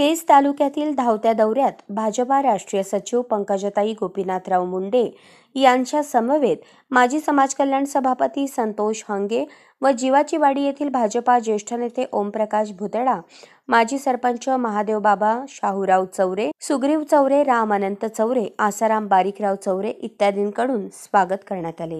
केज तालुक्यातील धावत्या दौऱ्यात भाजपा राष्ट्रीय सचिव पंकजताई गोपीनाथराव मुंडे यांच्या समवेत माजी समाज कल्याण सभापती संतोष हंगे व जीवाचीवाडी येथील भाजपा ज्येष्ठ नेते ओमप्रकाश भुतडा माजी सरपंच महादेव बाबा शाहूराव चौरे सुग्रीव चौरे राम अनंत चौरे आसाराम बारीकराव चौरे इत्यादींकडून स्वागत करण्यात आले